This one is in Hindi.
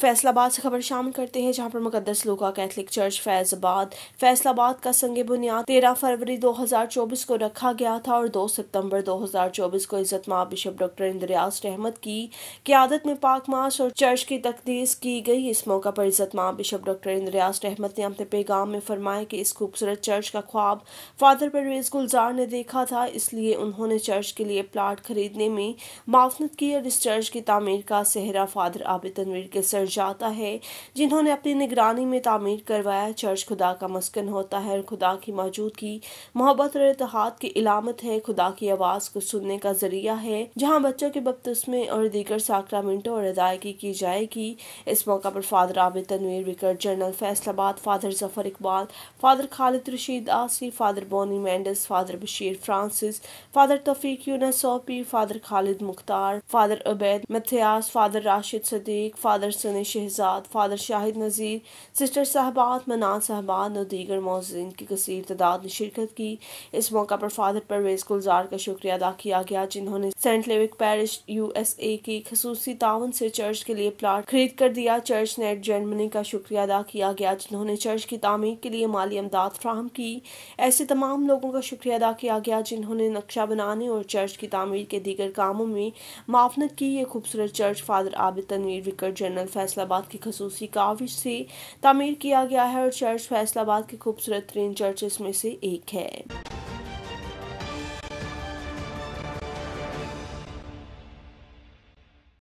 फैसलाबाद से खबर शामिल करते हैं जहां पर मुकदस लोका कैथलिक चर्च फैजाबाद फैसलाबाद का संग बुनियाद तेरह फरवरी 2024 को रखा गया था और 2 सितंबर 2024 को इज्जत माँ बिशप डॉक्टर इंद्रयाज रहमत की क्यादत में पाक मास और चर्च की तकदीस की गई इस मौका पर इज्जत माँ बिशप डॉक्टर इंद्रयाज रहमत ने अपने पैगाम में फरमाया कि इस खूबसूरत चर्च का ख्वाब फादर परवेज गुलजार ने देखा था इसलिए उन्होंने चर्च के लिए प्लाट खरीदने में माफनत की और इस चर्च की तमीर का सेहरा फादर आबिद तनवीर के सर चर्च जाता है जिन्होंने अपनी निगरानी में तामीर करवाया चर्च खुदा का मस्कन होता है और खुदा की मौजूदगी मोहब्बत और इतिहाद की इलामत है खुदा की आवाज़ को सुनने का जरिया है जहाँ बच्चों के बपतस्मे और दीगर साक्रामेंटों और अदायगी की जाएगी इस मौका पर father Abid Tanveer vicar general Faisalabad father Zafar Iqbal father Khalid Rasheed Asi father Bonnie Mendes father Bashir Francis father Tafeeq यूनसोपी father Khalid Mukhtar father Abaid Mathias father Rashid Sadiq father Sunny Maulana Shahzad father Shahid Nazir sister साहबात मनान साहबात और दीगर मौजूद की कसर तादाद ने शिरकत की इस मौका पर फादर परवेज़ गुलजार का शुक्रिया अदा किया गया जिन्होंने सेंट लेविक पैरिश यू एस ए की खसूसी ताउन से चर्च के लिए प्लाट खरीद कर दिया चर्च नेट जर्मनी का शुक्रिया अदा किया गया जिन्होंने चर्च की तमीर के लिए माली अमदाद फ्राहम की ऐसे तमाम लोगों का शुक्रिया अदा किया गया जिन्होंने नक्शा बनाने और चर्च की तमीर के दीगर कामों में माफनत की ये खूबसूरत church father Abid Tanveer vicar general फैसला फैसलाबाद की खसूसी काविश से तमीर किया गया है और चर्च फैसलाबाद के खूबसूरत तरीन चर्चेस में से एक है